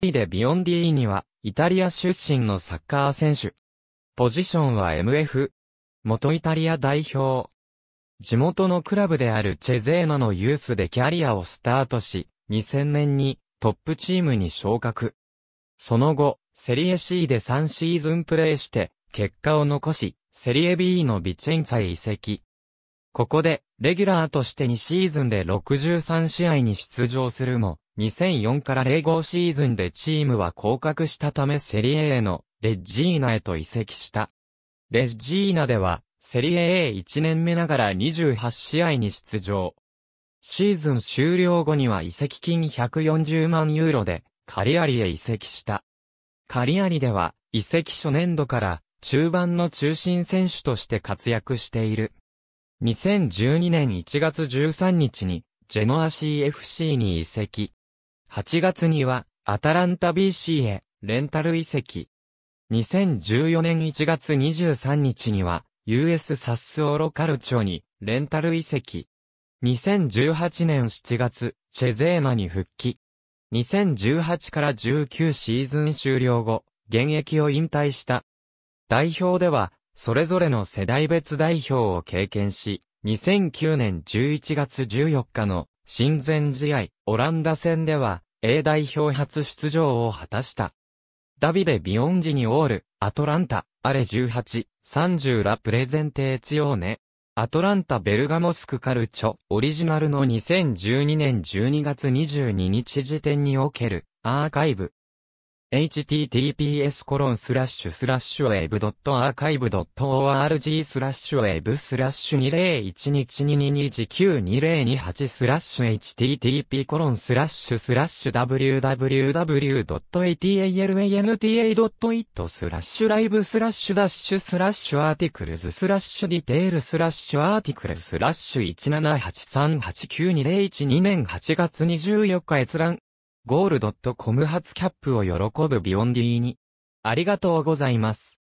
リでビオンディーニは、イタリア出身のサッカー選手。ポジションは MF。元イタリア代表。地元のクラブであるチェゼーナのユースでキャリアをスタートし、2000年にトップチームに昇格。その後、セリエ C で3シーズンプレーして、結果を残し、セリエ B のビチェンツァへ移籍。ここで、レギュラーとして2シーズンで63試合に出場するも、2004から05シーズンでチームは降格したためセリエ A のレッジーナへと移籍した。レッジーナでは、セリエ A1 年目ながら28試合に出場。シーズン終了後には移籍金140万ユーロで、カリアリへ移籍した。カリアリでは、移籍初年度から中盤の中心選手として活躍している。2012年1月13日に、ジェノア CFC に移籍。8月には、アタランタ BC へ、レンタル移籍。2014年1月23日には、US サスオロカルチョに、レンタル移籍。2018年7月、チェゼーナに復帰。2018から19シーズン終了後、現役を引退した。代表では、それぞれの世代別代表を経験し、2009年11月14日の親善試合、オランダ戦では、A 代表初出場を果たした。ダビデ・ビヨンジにオール、アトランタ、アレ18、30ラプレゼンテーツヨーネ。アトランタ・ベルガモスク・カルチョ、オリジナルの2012年12月22日時点における、アーカイブ。https コロンスラッシュスラッシュウェブドットアーカイブドット org スラッシュウェブスラッシュ二零一日二二二2九二零二八スラッシュ http コロンスラッシュスラッシュ www.atalanta.it スラッシュライブスラッシュダッシュスラッシュアーティクルズスラッシュディテールスラッシュアーティクルスラッシュ一七八三八九二零一二年八月二十四日閲覧ゴールドットコム初キャップを喜ぶビオンディーに。ありがとうございます。